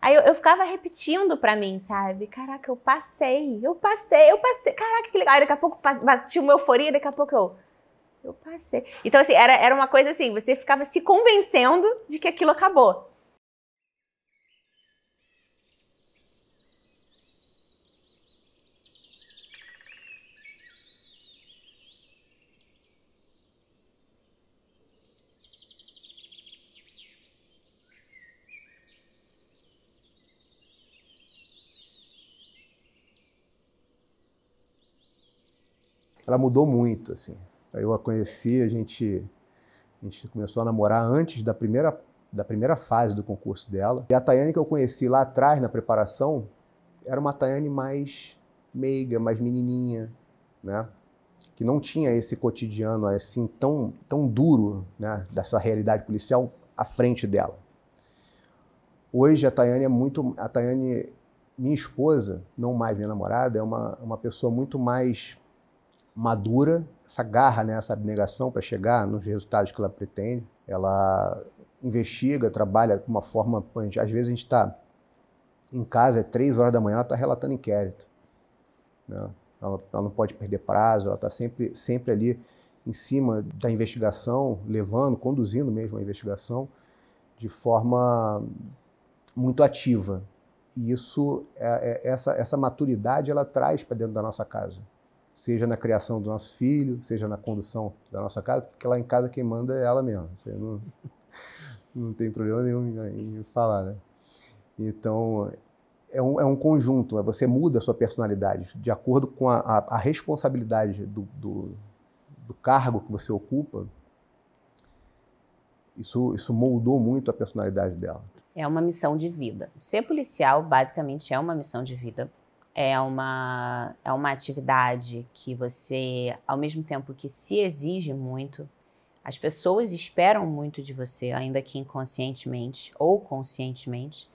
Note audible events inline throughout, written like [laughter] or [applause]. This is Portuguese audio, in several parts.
Aí eu, eu ficava repetindo pra mim, sabe? Caraca, eu passei, eu passei, eu passei. Caraca, que legal. Aí daqui a pouco batia uma euforia, daqui a pouco eu. Eu passei. Então, assim, era, era uma coisa assim, você ficava se convencendo de que aquilo acabou. ela mudou muito, assim. Eu a conheci, a gente, a gente começou a namorar antes da primeira, da primeira fase do concurso dela. E a Tayane que eu conheci lá atrás, na preparação, era uma Tayane mais meiga, mais menininha, né? Que não tinha esse cotidiano assim tão, tão duro, né? Dessa realidade policial à frente dela. Hoje a Tayane é muito... A Tayane, minha esposa, não mais minha namorada, é uma, uma pessoa muito mais madura, essa garra, né, essa abnegação para chegar nos resultados que ela pretende. Ela investiga, trabalha com uma forma. Às vezes a gente está em casa, é três horas da manhã, ela está relatando inquérito. Né? Ela, ela, não pode perder prazo, ela está sempre, sempre ali em cima da investigação, levando, conduzindo mesmo a investigação de forma muito ativa. E isso, é, é, essa, essa maturidade, ela traz para dentro da nossa casa seja na criação do nosso filho, seja na condução da nossa casa, porque lá em casa quem manda é ela mesma. Não, [laughs] não tem problema nenhum em falar, né? Então, é um, é um conjunto, é você muda a sua personalidade de acordo com a, a, a responsabilidade do, do, do cargo que você ocupa. Isso, isso moldou muito a personalidade dela. É uma missão de vida. Ser policial, basicamente, é uma missão de vida é uma, é uma atividade que você, ao mesmo tempo que se exige muito, as pessoas esperam muito de você, ainda que inconscientemente ou conscientemente,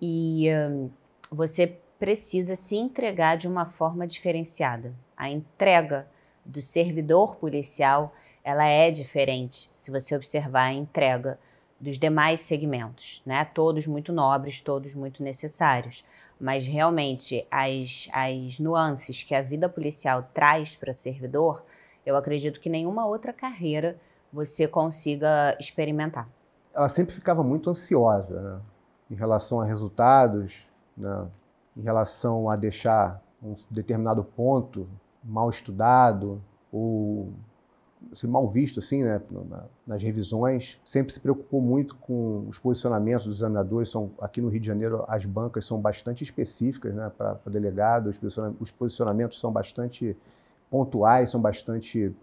e hum, você precisa se entregar de uma forma diferenciada. A entrega do servidor policial ela é diferente se você observar a entrega dos demais segmentos, né? Todos muito nobres, todos muito necessários mas realmente as, as nuances que a vida policial traz para o servidor, eu acredito que nenhuma outra carreira você consiga experimentar. Ela sempre ficava muito ansiosa né? em relação a resultados, né? em relação a deixar um determinado ponto mal estudado ou assim, mal visto assim, né, nas revisões. Sempre se preocupou muito com os posicionamentos dos examinadores. São, aqui no Rio de Janeiro, as bancas são bastante específicas né, para delegado, os posicionamentos, os posicionamentos são bastante pontuais, são bastante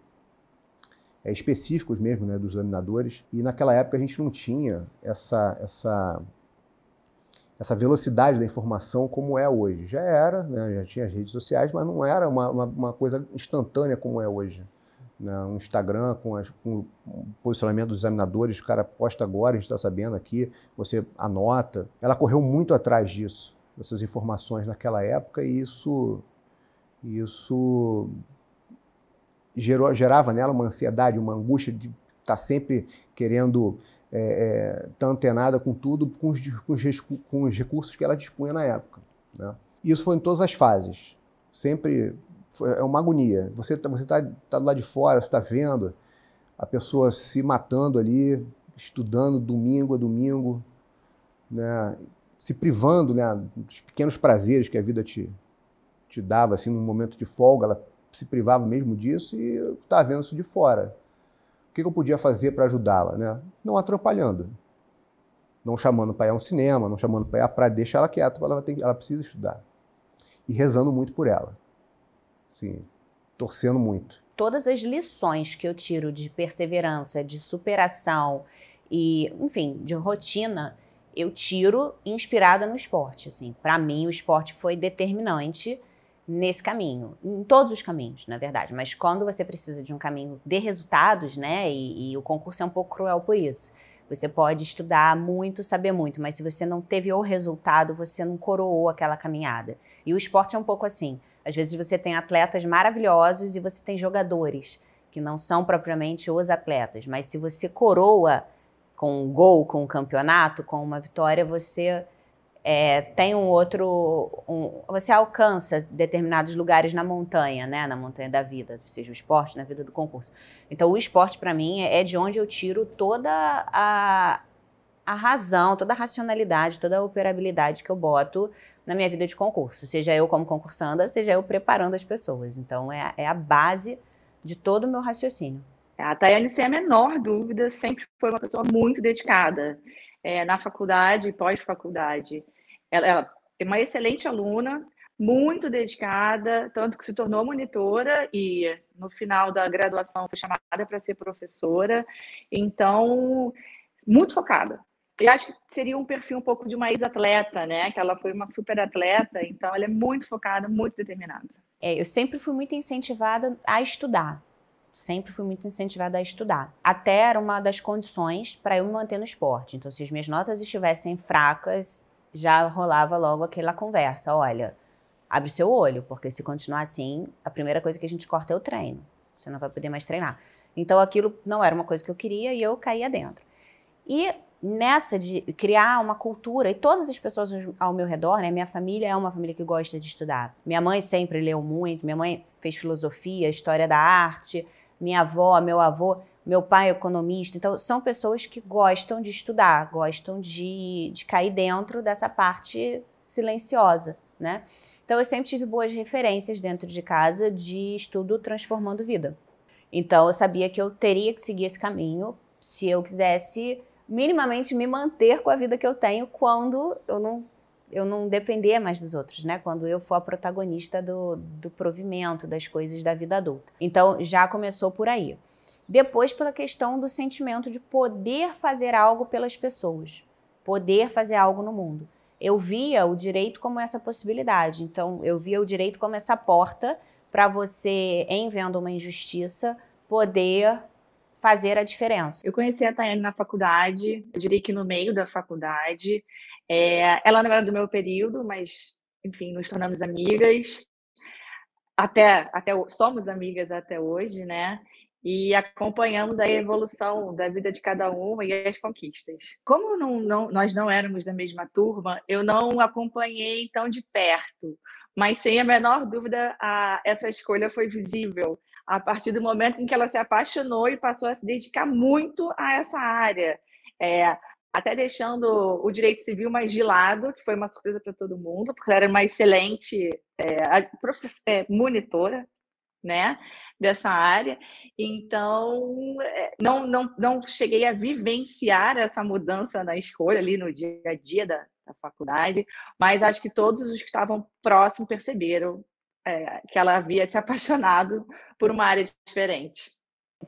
é, específicos mesmo né, dos examinadores. E naquela época a gente não tinha essa, essa, essa velocidade da informação como é hoje. Já era, né, já tinha as redes sociais, mas não era uma, uma, uma coisa instantânea como é hoje né, um Instagram com, as, com, o posicionamento dos examinadores, o cara posta agora, a gente está sabendo aqui, você anota. Ela correu muito atrás disso, dessas informações naquela época, e isso, isso gerou, gerava nela uma ansiedade, uma angústia de estar tá sempre querendo estar é, é, tá antenada com tudo, com os, com, os, com os recursos que ela dispunha na época. Né? Isso foi em todas as fases, sempre é uma agonia. Você está você tá, tá, do lado de fora, você está vendo a pessoa se matando ali, estudando domingo a domingo, né? se privando né, dos pequenos prazeres que a vida te, te dava, assim, num momento de folga, ela se privava mesmo disso e está estava vendo isso de fora. O que eu podia fazer para ajudá-la? Né? Não atrapalhando. Não chamando para ir a um cinema, não chamando para ir a praia, deixar ela quieta, ela, tem, ela precisa estudar. E rezando muito por ela. Sim, torcendo muito. Todas as lições que eu tiro de perseverança, de superação e, enfim, de rotina, eu tiro inspirada no esporte. Assim, para mim o esporte foi determinante nesse caminho, em todos os caminhos, na verdade. Mas quando você precisa de um caminho de resultados, né? E, e, o concurso é um pouco cruel por isso. Você pode estudar muito, saber muito, mas se você não teve o resultado, você não coroou aquela caminhada. E o esporte é um pouco assim. Às vezes você tem atletas maravilhosos e você tem jogadores que não são propriamente os atletas, mas se você coroa com um gol, com um campeonato, com uma vitória, você é, tem um outro. Um, você alcança determinados lugares na montanha, né? Na montanha da vida, seja, o esporte na vida do concurso. Então, o esporte, para mim, é de onde eu tiro toda a, a razão, toda a racionalidade, toda a operabilidade que eu boto na minha vida de concurso, seja eu como concursanda, seja eu preparando as pessoas. Então, é, a, é a base de todo o meu raciocínio. A Tayane, sem a menor dúvida, sempre foi uma pessoa muito dedicada é, na faculdade e pós-faculdade. Ela, ela é uma excelente aluna, muito dedicada, tanto que se tornou monitora e no final da graduação foi chamada para ser professora. Então, muito focada, eu acho que seria um perfil um pouco de uma ex-atleta, né? Que ela foi uma super atleta, então ela é muito focada, muito determinada. É, eu sempre fui muito incentivada a estudar. Sempre fui muito incentivada a estudar. Até era uma das condições para eu me manter no esporte. Então, se as minhas notas estivessem fracas, já rolava logo aquela conversa: olha, abre seu olho, porque se continuar assim, a primeira coisa que a gente corta é o treino. Você não vai poder mais treinar. Então, aquilo não era uma coisa que eu queria e eu caía dentro. E nessa de criar uma cultura, e todas as pessoas ao meu redor, né? Minha família é uma família que gosta de estudar. Minha mãe sempre leu muito, minha mãe fez filosofia, história da arte, minha avó, meu avô, meu pai é economista. Então, são pessoas que gostam de estudar, gostam de, de cair dentro dessa parte silenciosa, né? Então, eu sempre tive boas referências dentro de casa de estudo transformando vida. Então, eu sabia que eu teria que seguir esse caminho se eu quisesse minimamente me manter com a vida que eu tenho quando eu não eu não depender mais dos outros, né? Quando eu for a protagonista do, do provimento, das coisas da vida adulta. Então, já começou por aí. Depois, pela questão do sentimento de poder fazer algo pelas pessoas, poder fazer algo no mundo. Eu via o direito como essa possibilidade. Então, eu via o direito como essa porta para você, em vendo uma injustiça, poder fazer a diferença. Eu conheci a Tayane na faculdade, eu diria que no meio da faculdade. É, ela não era do meu período, mas, enfim, nos tornamos amigas. Até, até somos amigas até hoje, né? E acompanhamos a evolução da vida de cada uma e as conquistas. Como não, não, nós não éramos da mesma turma, eu não acompanhei tão de perto, mas sem a menor dúvida, a, essa escolha foi visível a partir do momento em que ela se apaixonou e passou a se dedicar muito a essa área. É, até deixando o direito civil mais de lado, que foi uma surpresa para todo mundo, porque ela era uma excelente é, é monitora né, dessa área. Então, é, não, não, não cheguei a vivenciar essa mudança na escolha ali no dia a dia da, da faculdade, mas acho que todos os que estavam próximo perceberam é, que ela havia se apaixonado por uma área diferente.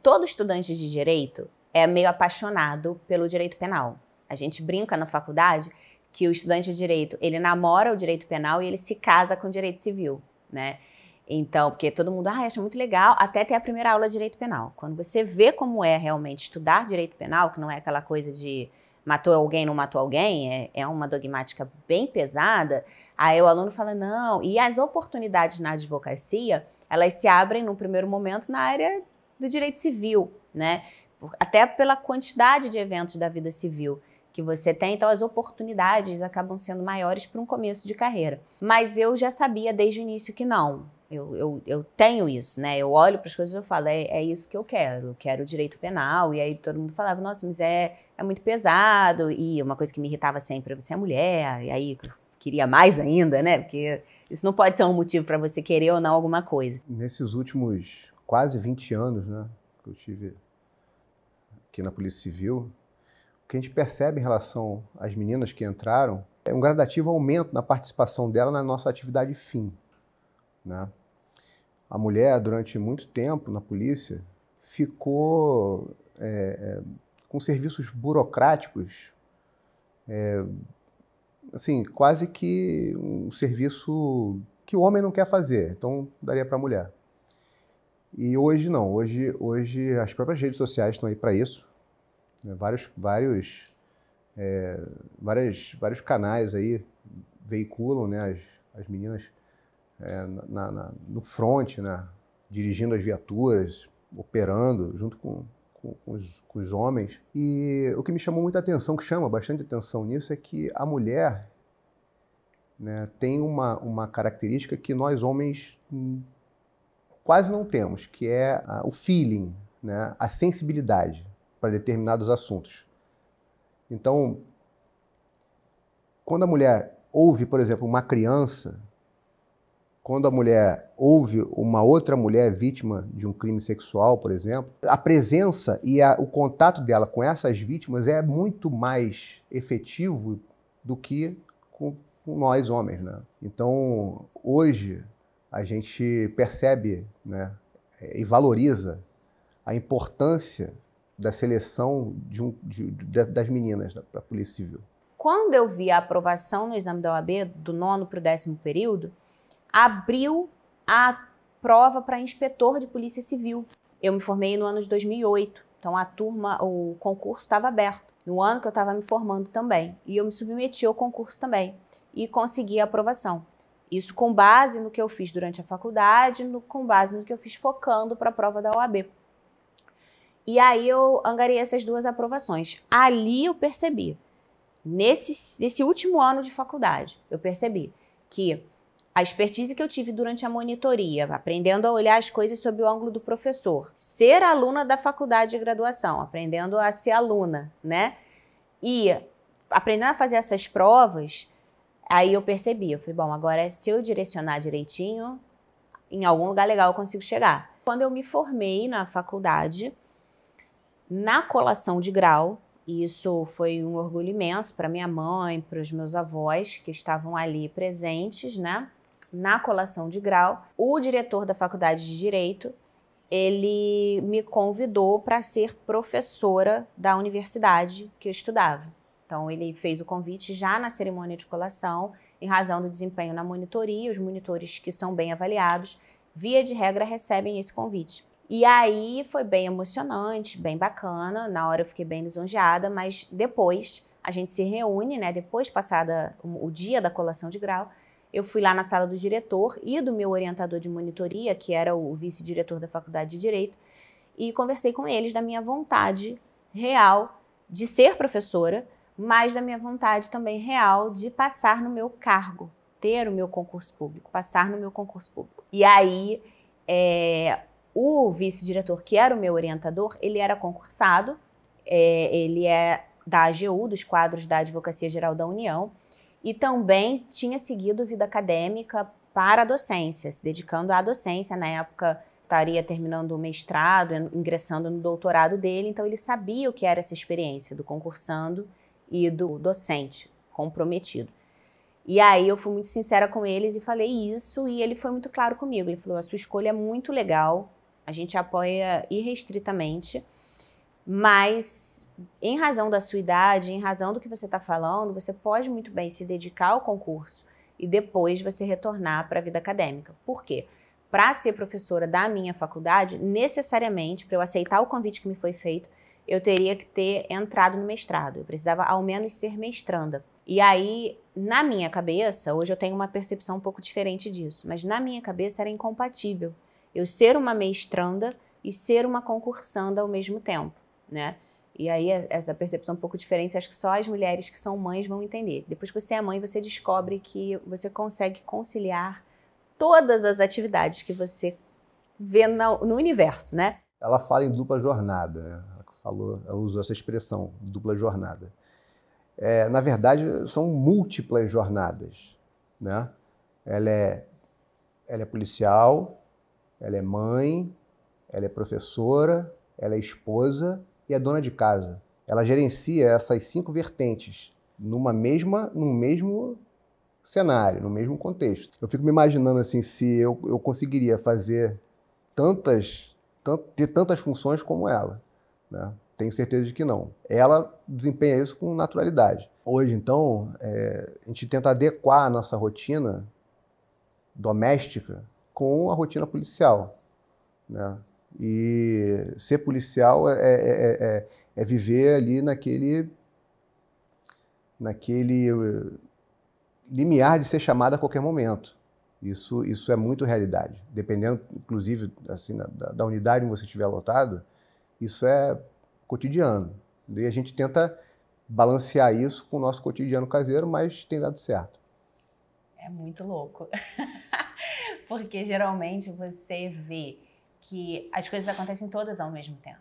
Todo estudante de direito é meio apaixonado pelo direito penal. A gente brinca na faculdade que o estudante de direito ele namora o direito penal e ele se casa com o direito civil, né? Então, porque todo mundo ah, acha muito legal, até ter a primeira aula de direito penal. Quando você vê como é realmente estudar direito penal, que não é aquela coisa de matou alguém, não matou alguém, é, é uma dogmática bem pesada. Aí o aluno fala, não. E as oportunidades na advocacia, elas se abrem no primeiro momento na área do direito civil, né? Até pela quantidade de eventos da vida civil que você tem, então as oportunidades acabam sendo maiores para um começo de carreira. Mas eu já sabia desde o início que não, eu, eu, eu tenho isso, né? Eu olho para as coisas e eu falo, é, é isso que eu quero, eu quero direito penal. E aí todo mundo falava, nossa, mas é, é muito pesado. E uma coisa que me irritava sempre, você é mulher, e aí queria mais ainda, né? Porque isso não pode ser um motivo para você querer ou não alguma coisa. Nesses últimos quase 20 anos, né, que eu tive aqui na Polícia Civil, o que a gente percebe em relação às meninas que entraram é um gradativo aumento na participação dela na nossa atividade fim. Né? A mulher, durante muito tempo na polícia, ficou é, é, com serviços burocráticos, é, assim, quase que um serviço que o homem não quer fazer, então daria para a mulher. E hoje não, hoje, hoje as próprias redes sociais estão aí para isso. Né? Vários, vários, é, várias, vários canais aí veiculam né, as, as meninas é, na, na, no front, né? dirigindo as viaturas, operando junto com, com, com, os, com, os, homens. E o que me chamou muita atenção, que chama bastante atenção nisso, é que a mulher né, tem uma, uma característica que nós homens quase não temos, que é a, o feeling, né, a sensibilidade para determinados assuntos. Então, quando a mulher ouve, por exemplo, uma criança quando a mulher ouve uma outra mulher vítima de um crime sexual, por exemplo, a presença e a, o contato dela com essas vítimas é muito mais efetivo do que com, com nós homens. Né? Então, hoje, a gente percebe né, e valoriza a importância da seleção de um, de, de, das meninas para a Polícia Civil. Quando eu vi a aprovação no exame da OAB do nono para o décimo período, abriu a prova para inspetor de polícia civil. Eu me formei no ano de 2008, então a turma, o concurso estava aberto. No ano que eu estava me formando também. E eu me submeti ao concurso também. E consegui a aprovação. Isso com base no que eu fiz durante a faculdade, no, com base no que eu fiz focando para a prova da OAB. E aí eu angariei essas duas aprovações. Ali eu percebi, nesse, nesse último ano de faculdade, eu percebi que a expertise que eu tive durante a monitoria, aprendendo a olhar as coisas sob o ângulo do professor, ser aluna da faculdade de graduação, aprendendo a ser aluna, né? E aprendendo a fazer essas provas, aí eu percebi, eu falei, bom, agora é se eu direcionar direitinho, em algum lugar legal eu consigo chegar. Quando eu me formei na faculdade, na colação de grau, e isso foi um orgulho imenso para minha mãe, para os meus avós que estavam ali presentes, né? na colação de grau, o diretor da Faculdade de Direito, ele me convidou para ser professora da universidade que eu estudava. Então, ele fez o convite já na cerimônia de colação, em razão do desempenho na monitoria, os monitores que são bem avaliados, via de regra, recebem esse convite. E aí foi bem emocionante, bem bacana, na hora eu fiquei bem lisonjeada, mas depois a gente se reúne, né, depois passada o dia da colação de grau, eu fui lá na sala do diretor e do meu orientador de monitoria, que era o vice-diretor da Faculdade de Direito, e conversei com eles da minha vontade real de ser professora, mas da minha vontade também real de passar no meu cargo, ter o meu concurso público, passar no meu concurso público. E aí, é, o vice-diretor, que era o meu orientador, ele era concursado, é, ele é da AGU, dos quadros da Advocacia Geral da União, e também tinha seguido vida acadêmica para a docência, se dedicando à docência. Na época, estaria terminando o mestrado, ingressando no doutorado dele, então ele sabia o que era essa experiência do concursando e do docente comprometido. E aí eu fui muito sincera com eles e falei isso, e ele foi muito claro comigo. Ele falou: a sua escolha é muito legal, a gente apoia irrestritamente. Mas, em razão da sua idade, em razão do que você está falando, você pode muito bem se dedicar ao concurso e depois você retornar para a vida acadêmica. Por quê? Para ser professora da minha faculdade, necessariamente, para eu aceitar o convite que me foi feito, eu teria que ter entrado no mestrado. Eu precisava, ao menos, ser mestranda. E aí, na minha cabeça, hoje eu tenho uma percepção um pouco diferente disso, mas na minha cabeça era incompatível eu ser uma mestranda e ser uma concursanda ao mesmo tempo né? E aí é, essa percepção é um pouco diferente, acho que só as mulheres que são mães vão entender. Depois que você é mãe, você descobre que você consegue conciliar todas as atividades que você vê no, no universo, né? Ela fala em dupla jornada. Né? Ela falou, ela usou essa expressão, dupla jornada. É, na verdade, são múltiplas jornadas, né? Ela é, ela é policial, ela é mãe, ela é professora, ela é esposa, e é dona de casa. Ela gerencia essas cinco vertentes numa mesma, num mesmo cenário, no mesmo contexto. Eu fico me imaginando assim se eu, eu conseguiria fazer tantas, tant, ter tantas funções como ela. Né? Tenho certeza de que não. Ela desempenha isso com naturalidade. Hoje, então, é, a gente tenta adequar a nossa rotina doméstica com a rotina policial. Né? E ser policial é é, é, é, é, é viver ali naquele, naquele eh, limiar de ser chamado a qualquer momento. Isso, isso é muito realidade. Dependendo, inclusive, assim, da, da unidade onde você estiver lotado, isso é cotidiano. E a gente tenta balancear isso com o nosso cotidiano caseiro, mas tem dado certo. É muito louco. [laughs] Porque geralmente você vê que as coisas acontecem todas ao mesmo tempo.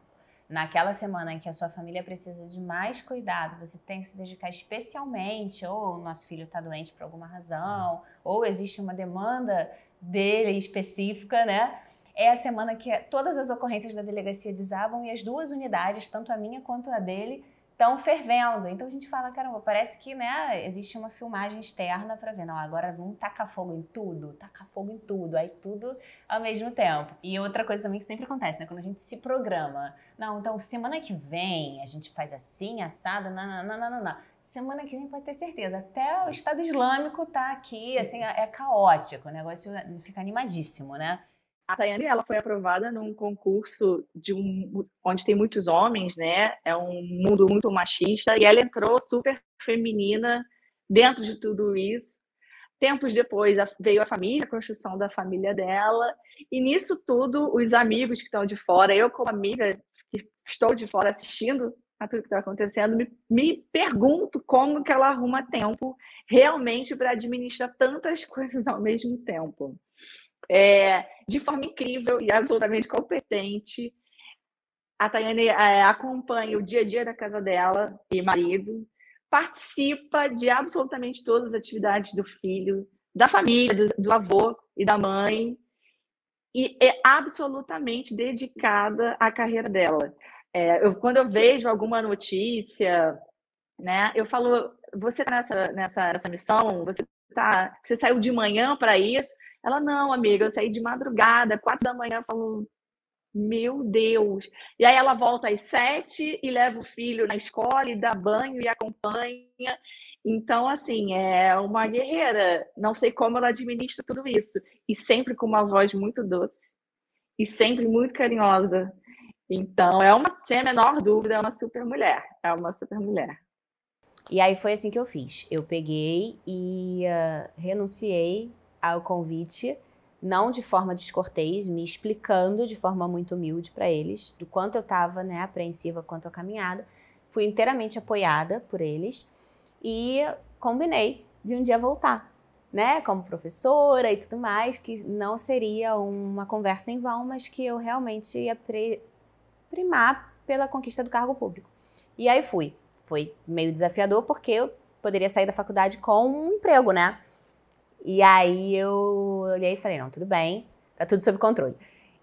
Naquela semana em que a sua família precisa de mais cuidado, você tem que se dedicar especialmente, ou o nosso filho está doente por alguma razão, ou existe uma demanda dele específica, né? É a semana que todas as ocorrências da delegacia desabam e as duas unidades, tanto a minha quanto a dele, estão fervendo. Então a gente fala, caramba, parece que né, existe uma filmagem externa para ver, não, agora vamos tacar fogo em tudo, tacar fogo em tudo, aí tudo ao mesmo tempo. E outra coisa também que sempre acontece, né, quando a gente se programa, não, então semana que vem a gente faz assim, assado, na, Semana que vem pode ter certeza, até o Estado Islâmico tá aqui, assim, é, é caótico, o negócio fica animadíssimo, né? a Tayane, ela foi aprovada num concurso de um onde tem muitos homens, né? É um mundo muito machista e ela entrou super feminina dentro de tudo isso. Tempos depois veio a família, a construção da família dela, e nisso tudo os amigos que estão de fora, eu como amiga que estou de fora assistindo a tudo que está acontecendo, me, me pergunto como que ela arruma tempo realmente para administrar tantas [laughs] coisas ao mesmo tempo é, de forma incrível e absolutamente competente. A Tayane é, acompanha o dia a dia da casa dela e marido, participa de absolutamente todas as atividades do filho, da família, do, do avô e da mãe, e é absolutamente dedicada à carreira dela. É, eu, quando eu vejo alguma notícia, né, eu falo, você está nessa, nessa, nessa missão, você tá, você saiu de manhã para isso? Ela, não, amiga, eu saí de madrugada, quatro da manhã, falou, meu Deus. E aí ela volta às sete e leva o filho na escola e dá banho e acompanha. Então, assim, é uma guerreira. Não sei como ela administra tudo isso. E sempre com uma voz muito doce. E sempre muito carinhosa. Então, é uma, sem a menor dúvida, é uma super mulher. É uma super mulher. E aí foi assim que eu fiz. Eu peguei e uh, renunciei ao convite, não de forma descortês, me explicando de forma muito humilde para eles do quanto eu estava né, apreensiva quanto à caminhada. Fui inteiramente apoiada por eles e combinei de um dia voltar, né, como professora e tudo mais, que não seria uma conversa em vão, mas que eu realmente ia primar pela conquista do cargo público. E aí fui foi meio desafiador, porque eu poderia sair da faculdade com um emprego, né? E aí eu olhei e falei, não, tudo bem, tá tudo sob controle.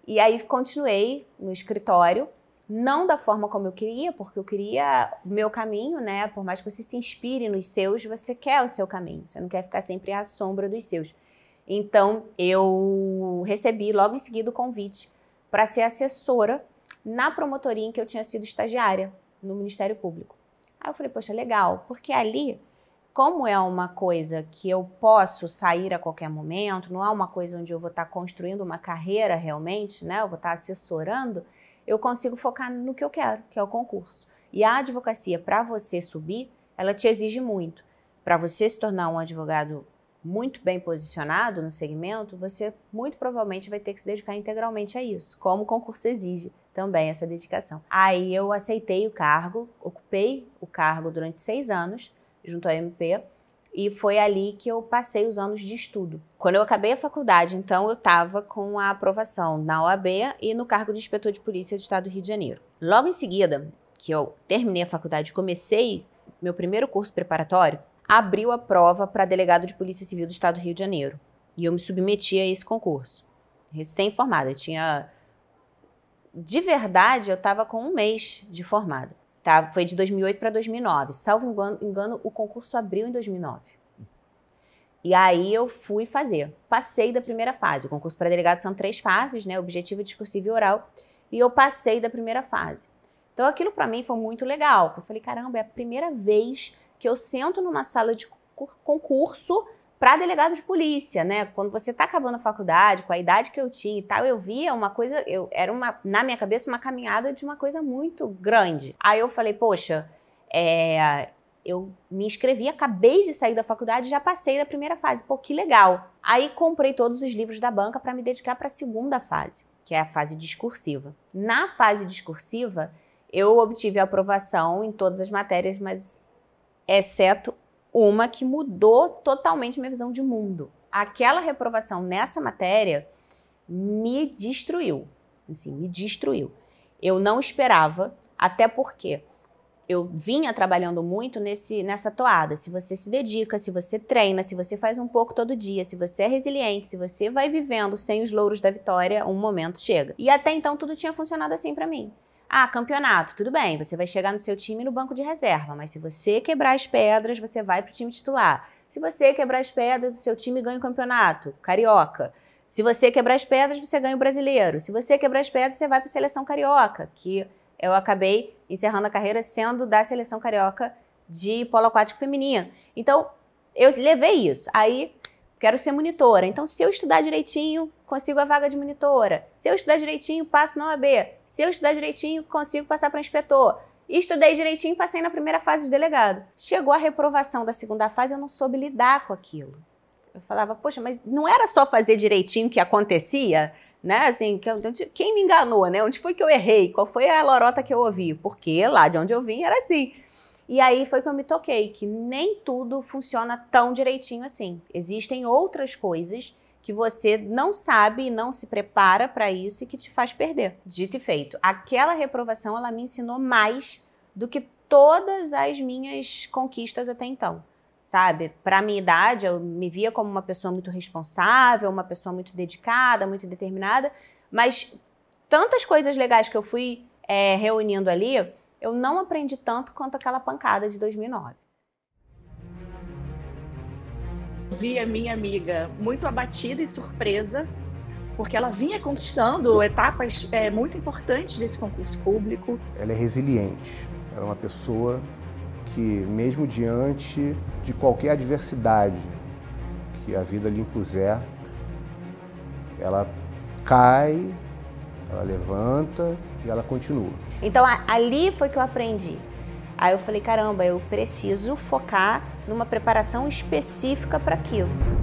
E aí continuei no escritório, não da forma como eu queria, porque eu queria o meu caminho, né? Por mais que você se inspire nos seus, você quer o seu caminho, você não quer ficar sempre à sombra dos seus. Então, eu recebi logo em seguida o convite para ser assessora na promotoria em que eu tinha sido estagiária no Ministério Público. Aí eu falei, poxa, legal, porque ali, como é uma coisa que eu posso sair a qualquer momento, não é uma coisa onde eu vou estar tá construindo uma carreira realmente, né? Eu vou estar tá assessorando, eu consigo focar no que eu quero, que é o concurso. E a advocacia, para você subir, ela te exige muito. Para você se tornar um advogado muito bem posicionado no segmento, você muito provavelmente vai ter que se dedicar integralmente a isso, como o concurso exige também essa dedicação. Aí eu aceitei o cargo, ocupei o cargo durante seis anos junto à MP e foi ali que eu passei os anos de estudo. Quando eu acabei a faculdade, então eu estava com a aprovação na OAB e no cargo de inspetor de polícia do Estado do Rio de Janeiro. Logo em seguida, que eu terminei a faculdade e comecei meu primeiro curso preparatório, abriu a prova para delegado de Polícia Civil do Estado do Rio de Janeiro. E eu me submeti a esse concurso. Recém-formada, tinha de verdade, eu estava com um mês de formado. Tá? Foi de 2008 para 2009. Salvo engano, engano, o concurso abriu em 2009. E aí eu fui fazer. Passei da primeira fase. O concurso para delegado são três fases, né? Objetivo, discursivo e oral. E eu passei da primeira fase. Então aquilo para mim foi muito legal. Eu falei, caramba, é a primeira vez que eu sento numa sala de concurso para delegado de polícia, né? Quando você está acabando a faculdade, com a idade que eu tinha e tal, eu via uma coisa, eu era uma, na minha cabeça uma caminhada de uma coisa muito grande. Aí eu falei, poxa, é, eu me inscrevi, acabei de sair da faculdade, já passei da primeira fase. Pô, que legal. Aí comprei todos os livros da banca para me dedicar para a segunda fase, que é a fase discursiva. Na fase discursiva, eu obtive aprovação em todas as matérias, mas exceto uma que mudou totalmente minha visão de mundo. Aquela reprovação nessa matéria me destruiu, assim, me destruiu. Eu não esperava, até porque eu vinha trabalhando muito nesse, nessa toada. Se você se dedica, se você treina, se você faz um pouco todo dia, se você é resiliente, se você vai vivendo sem os louros da vitória, um momento chega. E até então tudo tinha funcionado assim para mim. Ah, campeonato, tudo bem, você vai chegar no seu time no banco de reserva, mas se você quebrar as pedras, você vai para o time titular. Se você quebrar as pedras, o seu time ganha o campeonato, carioca. Se você quebrar as pedras, você ganha o brasileiro. Se você quebrar as pedras, você vai para a seleção carioca, que eu acabei encerrando a carreira sendo da seleção carioca de polo aquático feminino. Então, eu levei isso. Aí, quero ser monitora. Então, se eu estudar direitinho, consigo a vaga de monitora. Se eu estudar direitinho, passo na OAB. Se eu estudar direitinho, consigo passar para inspetor. Estudei direitinho, passei na primeira fase de delegado. Chegou a reprovação da segunda fase, eu não soube lidar com aquilo. Eu falava, poxa, mas não era só fazer direitinho que acontecia? Né? Assim, quem me enganou, né? Onde foi que eu errei? Qual foi a lorota que eu ouvi? Porque lá de onde eu vim era assim. E aí foi que eu me toquei, que nem tudo funciona tão direitinho assim. Existem outras coisas que você não sabe e não se prepara para isso e que te faz perder. Dito e feito, aquela reprovação ela me ensinou mais do que todas as minhas conquistas até então. Sabe, para minha idade, eu me via como uma pessoa muito responsável, uma pessoa muito dedicada, muito determinada, mas tantas coisas legais que eu fui é, reunindo ali, eu não aprendi tanto quanto aquela pancada de 2009. vi a minha amiga muito abatida e surpresa, porque ela vinha conquistando etapas é, muito importantes desse concurso público. Ela é resiliente, ela é uma pessoa que, mesmo diante de qualquer adversidade que a vida lhe impuser, ela cai, ela levanta e ela continua. Então ali foi que eu aprendi Aí eu falei: caramba, eu preciso focar numa preparação específica para aquilo.